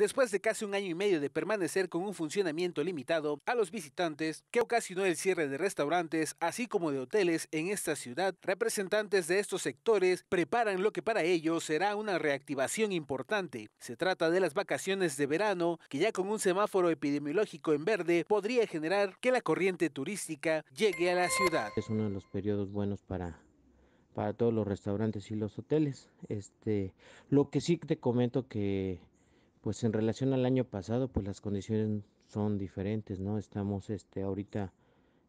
después de casi un año y medio de permanecer con un funcionamiento limitado a los visitantes que ocasionó el cierre de restaurantes así como de hoteles en esta ciudad, representantes de estos sectores preparan lo que para ellos será una reactivación importante. Se trata de las vacaciones de verano que ya con un semáforo epidemiológico en verde podría generar que la corriente turística llegue a la ciudad. Es uno de los periodos buenos para para todos los restaurantes y los hoteles. Este, lo que sí te comento que pues en relación al año pasado, pues las condiciones son diferentes, ¿no? Estamos este, ahorita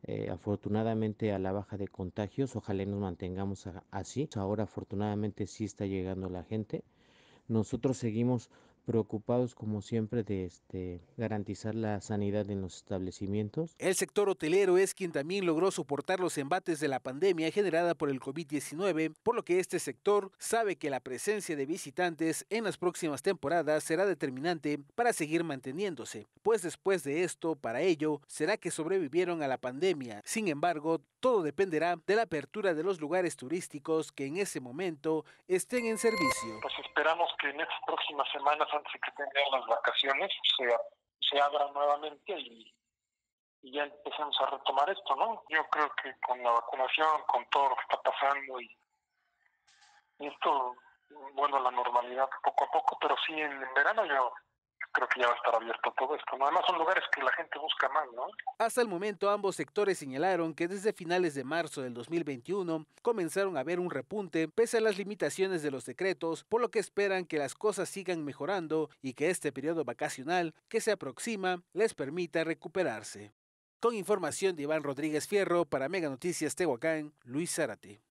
eh, afortunadamente a la baja de contagios, ojalá nos mantengamos así. Ahora afortunadamente sí está llegando la gente. Nosotros seguimos preocupados como siempre de este, garantizar la sanidad en los establecimientos. El sector hotelero es quien también logró soportar los embates de la pandemia generada por el COVID-19, por lo que este sector sabe que la presencia de visitantes en las próximas temporadas será determinante para seguir manteniéndose, pues después de esto, para ello, será que sobrevivieron a la pandemia. Sin embargo, todo dependerá de la apertura de los lugares turísticos que en ese momento estén en servicio. Pues esperamos que en estas próximas semanas antes de que tengan las vacaciones pues, se, se abra nuevamente y, ya empezamos a retomar esto, ¿no? Yo creo que con la vacunación, con todo lo que está pasando y, esto, bueno, la normalidad poco a poco, pero sí en, en verano yo creo que ya va a estar abierto todo esto. Además son lugares que la gente busca más, ¿no? Hasta el momento ambos sectores señalaron que desde finales de marzo del 2021 comenzaron a ver un repunte pese a las limitaciones de los decretos, por lo que esperan que las cosas sigan mejorando y que este periodo vacacional que se aproxima les permita recuperarse. Con información de Iván Rodríguez Fierro para Mega Noticias Tehuacán, Luis Zárate.